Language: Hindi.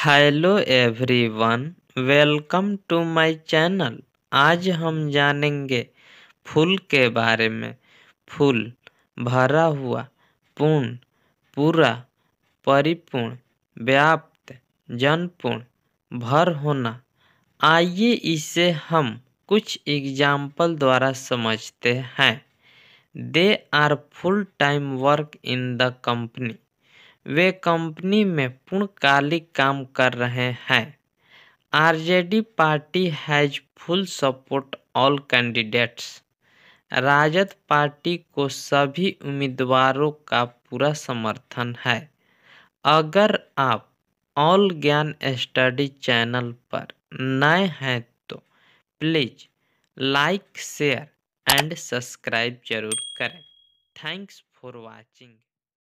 hello everyone welcome to my channel आज हम जानेंगे फूल के बारे में फूल भरा हुआ पूर्ण पूरा परिपूर्ण व्याप्त जनपूर्ण भर होना आइए इसे हम कुछ एग्जाम्पल द्वारा समझते हैं they are full time work in the company वे कंपनी में पूर्णकालिक काम कर रहे हैं RJD party has full support all candidates Rajad party को सभी उम्मीदवारों का पूरा समर्थन है अगर आप ऑल ज्ञान स्टडी चैनल पर नए हैं तो please like share and subscribe जरूर करें थैंक्स फॉर वाचिंग